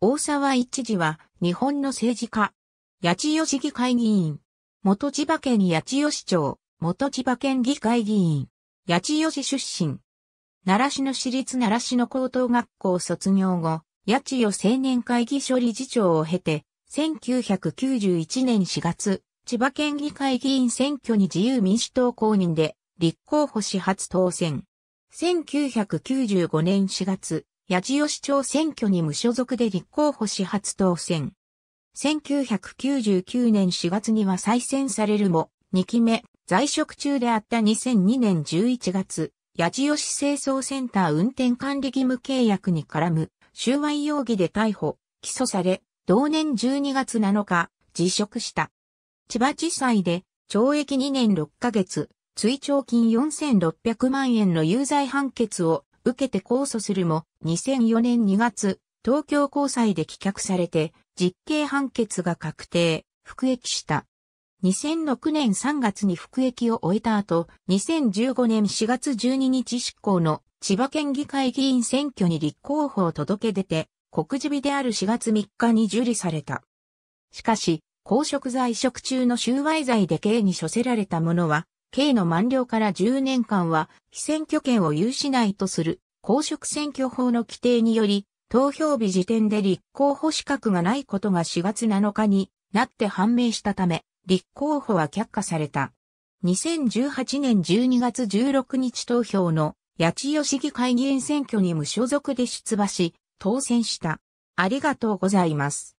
大沢一時は、日本の政治家、八千代市議会議員、元千葉県八千代市長、元千葉県議会議員、八千代市出身。奈良市の市立奈良市の高等学校卒業後、八千代青年会議所理事長を経て、1991年4月、千葉県議会議員選挙に自由民主党公認で、立候補し初当選。1995年4月、八千代市長選挙に無所属で立候補し初当選。1999年4月には再選されるも、2期目、在職中であった2002年11月、八千代市清掃センター運転管理義務契約に絡む収賄容疑で逮捕、起訴され、同年12月7日、辞職した。千葉地裁で懲役2年6ヶ月、追徴金4600万円の有罪判決を受けて控訴するも、2004年2月、東京高裁で棄却されて、実刑判決が確定、服役した。2006年3月に服役を終えた後、2015年4月12日執行の千葉県議会議員選挙に立候補を届け出て、告示日である4月3日に受理された。しかし、公職在職中の収賄罪で刑に処せられた者は、刑の満了から10年間は非選挙権を有しないとする公職選挙法の規定により、投票日時点で立候補資格がないことが4月7日になって判明したため、立候補は却下された。2018年12月16日投票の八千代市議会議員選挙に無所属で出馬し、当選した。ありがとうございます。